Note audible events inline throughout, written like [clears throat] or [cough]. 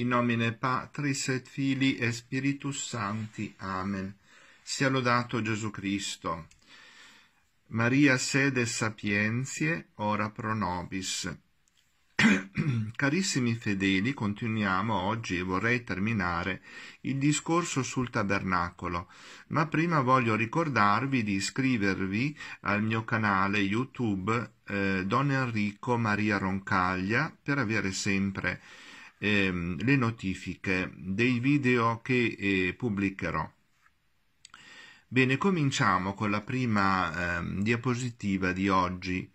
In nomine Patris et Fili e Spiritus Sancti. Amen. Sia lodato Gesù Cristo. Maria sede sapienzie, ora pro nobis. [clears throat] Carissimi fedeli, continuiamo oggi e vorrei terminare il discorso sul tabernacolo, ma prima voglio ricordarvi di iscrivervi al mio canale YouTube eh, Don Enrico Maria Roncaglia per avere sempre ehm, le notifiche dei video che eh, pubblicherò. Bene, cominciamo con la prima ehm, diapositiva di oggi.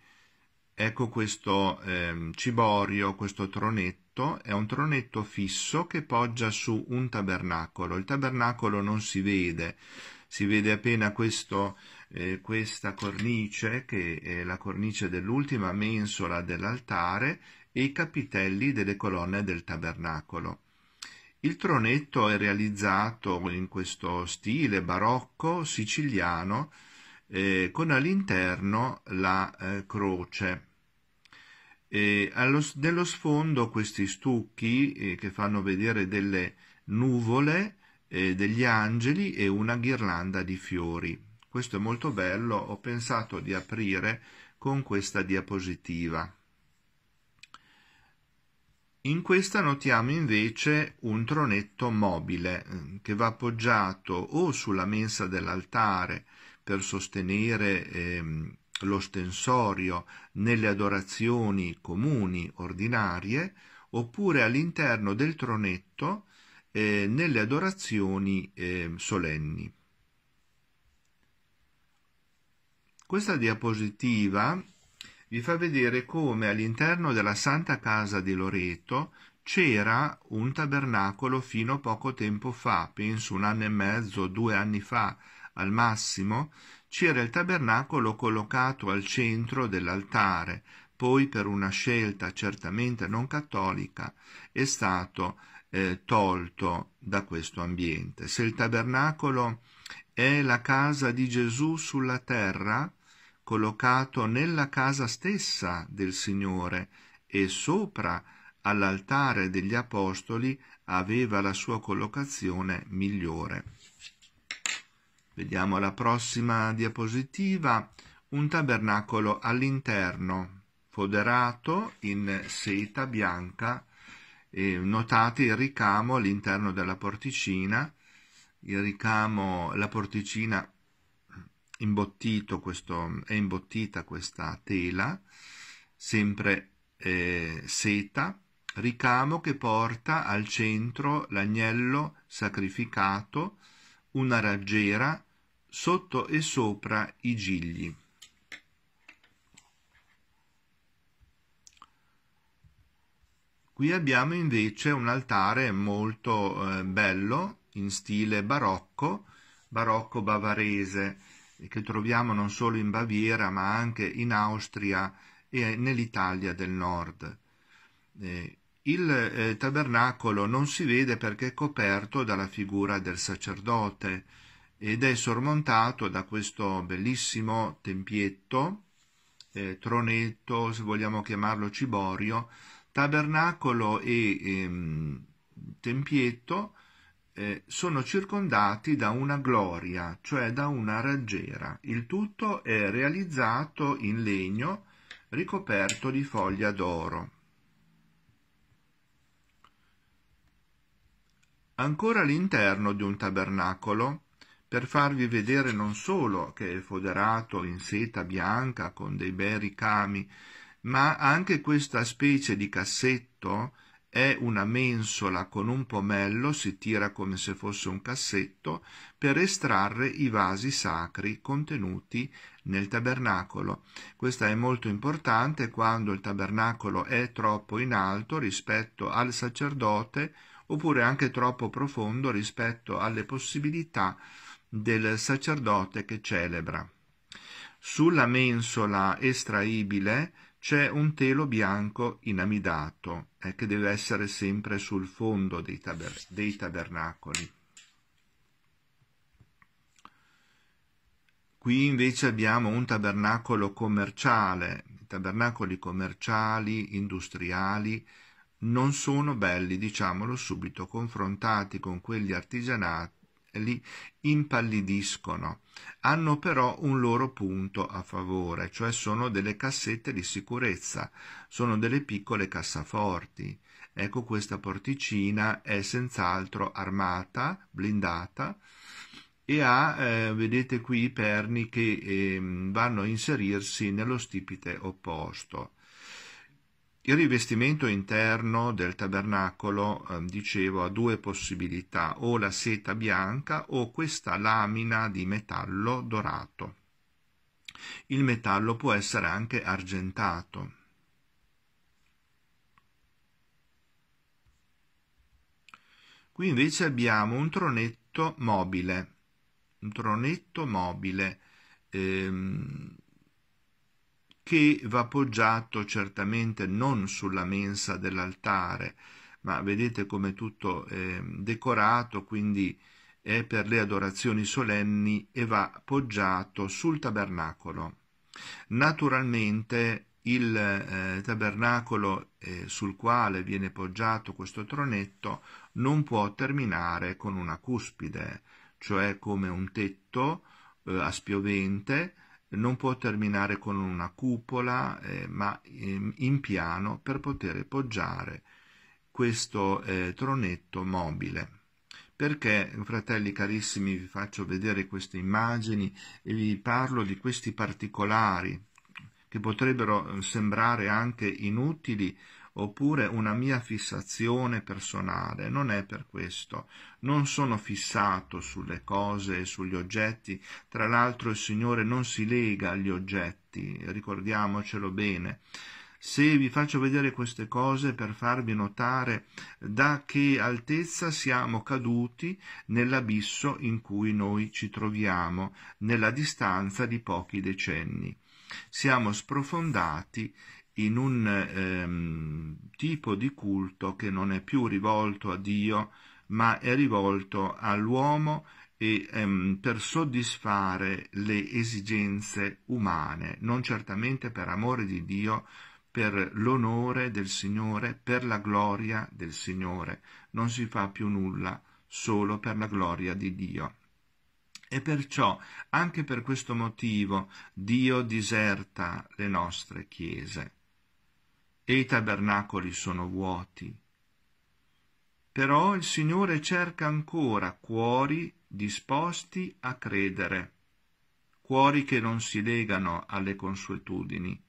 Ecco questo ehm, ciborio, questo tronetto, è un tronetto fisso che poggia su un tabernacolo. Il tabernacolo non si vede, si vede appena questo, eh, questa cornice, che è la cornice dell'ultima mensola dell'altare, e i capitelli delle colonne del tabernacolo. Il tronetto è realizzato in questo stile barocco siciliano eh, con all'interno la eh, croce. E allo, nello sfondo questi stucchi eh, che fanno vedere delle nuvole, eh, degli angeli e una ghirlanda di fiori. Questo è molto bello, ho pensato di aprire con questa diapositiva. In questa notiamo invece un tronetto mobile mm, che va appoggiato o sulla mensa dell'altare per sostenere ehm, lo stensorio nelle adorazioni comuni ordinarie oppure all'interno del tronetto eh, nelle adorazioni eh, solenni. Questa diapositiva vi fa vedere come all'interno della Santa Casa di Loreto c'era un tabernacolo fino a poco tempo fa, penso un anno e mezzo, due anni fa al massimo, c'era il tabernacolo collocato al centro dell'altare, poi per una scelta certamente non cattolica è stato eh, tolto da questo ambiente. Se il tabernacolo è la casa di Gesù sulla terra, collocato nella casa stessa del Signore e sopra all'altare degli Apostoli aveva la sua collocazione migliore. Vediamo la prossima diapositiva, un tabernacolo all'interno, foderato in seta bianca, e notate il ricamo all'interno della porticina, il ricamo, la porticina imbottito questo, è imbottita questa tela, sempre eh, seta, ricamo che porta al centro l'agnello sacrificato, una raggiera, sotto e sopra i gigli. Qui abbiamo invece un altare molto eh, bello in stile barocco, barocco bavarese che troviamo non solo in Baviera ma anche in Austria e nell'Italia del nord. Eh, il eh, tabernacolo non si vede perché è coperto dalla figura del sacerdote ed è sormontato da questo bellissimo tempietto, eh, tronetto, se vogliamo chiamarlo ciborio, tabernacolo e ehm, tempietto eh, sono circondati da una gloria, cioè da una raggiera. Il tutto è realizzato in legno ricoperto di foglia d'oro. Ancora all'interno di un tabernacolo, per farvi vedere non solo che è foderato in seta bianca con dei bei ricami, ma anche questa specie di cassetto è una mensola con un pomello, si tira come se fosse un cassetto, per estrarre i vasi sacri contenuti nel tabernacolo. Questa è molto importante quando il tabernacolo è troppo in alto rispetto al sacerdote oppure anche troppo profondo rispetto alle possibilità del sacerdote che celebra. Sulla mensola estraibile c'è un telo bianco inamidato eh, che deve essere sempre sul fondo dei, taber dei tabernacoli. Qui invece abbiamo un tabernacolo commerciale, i tabernacoli commerciali, industriali, non sono belli, diciamolo subito, confrontati con quelli artigianati, li impallidiscono. Hanno però un loro punto a favore, cioè sono delle cassette di sicurezza, sono delle piccole cassaforti. Ecco questa porticina è senz'altro armata, blindata e ha, eh, vedete qui, i perni che eh, vanno a inserirsi nello stipite opposto. Il rivestimento interno del tabernacolo, eh, dicevo, ha due possibilità, o la seta bianca o questa lamina di metallo dorato. Il metallo può essere anche argentato. Qui invece abbiamo un tronetto mobile, un tronetto mobile, ehm, che va poggiato certamente non sulla mensa dell'altare, ma vedete come tutto è decorato, quindi è per le adorazioni solenni e va poggiato sul tabernacolo. Naturalmente il eh, tabernacolo eh, sul quale viene poggiato questo tronetto non può terminare con una cuspide, cioè come un tetto eh, a spiovente, non può terminare con una cupola eh, ma in, ehm, in, piano per poter poggiare questo eh, tronetto mobile. Perché, fratelli carissimi, vi faccio vedere queste immagini e vi parlo di questi particolari che potrebbero eh, sembrare anche inutili oppure una mia fissazione personale, non è per questo. Non sono fissato sulle cose e sugli oggetti, tra l'altro il Signore non si lega agli oggetti, ricordiamocelo bene. Se vi faccio vedere queste cose per farvi notare da che altezza siamo caduti nell'abisso in cui noi ci troviamo, nella distanza di pochi decenni siamo sprofondati in un ehm, tipo di culto che non è più rivolto a Dio, ma è rivolto all'uomo e, ehm, per soddisfare le esigenze umane, non certamente per amore di Dio, per l'onore del Signore, per la gloria del Signore. Non si fa più nulla solo per la gloria di Dio. E perciò, anche per questo motivo, Dio diserta le nostre chiese e i tabernacoli sono vuoti. Però il Signore cerca ancora cuori disposti a credere, cuori che non si legano alle consuetudini,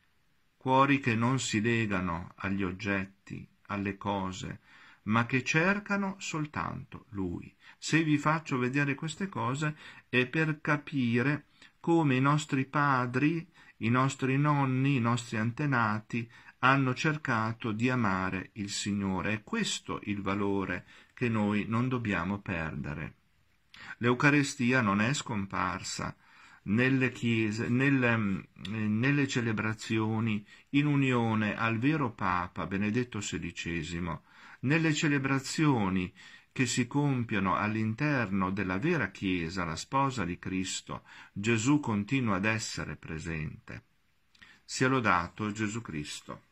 cuori che non si legano agli oggetti, alle cose, ma che cercano soltanto Lui. Se vi faccio vedere queste cose è per capire come i nostri padri i nostri nonni, i nostri antenati hanno cercato di amare il Signore. È questo il valore che noi non dobbiamo perdere. L'Eucarestia non è scomparsa nelle chiese, nelle, mm, eh, nelle celebrazioni, in unione al vero Papa Benedetto XVI, nelle celebrazioni che si compiano all'interno della vera Chiesa, la sposa di Cristo, Gesù continua ad essere presente. Sia lodato Gesù Cristo.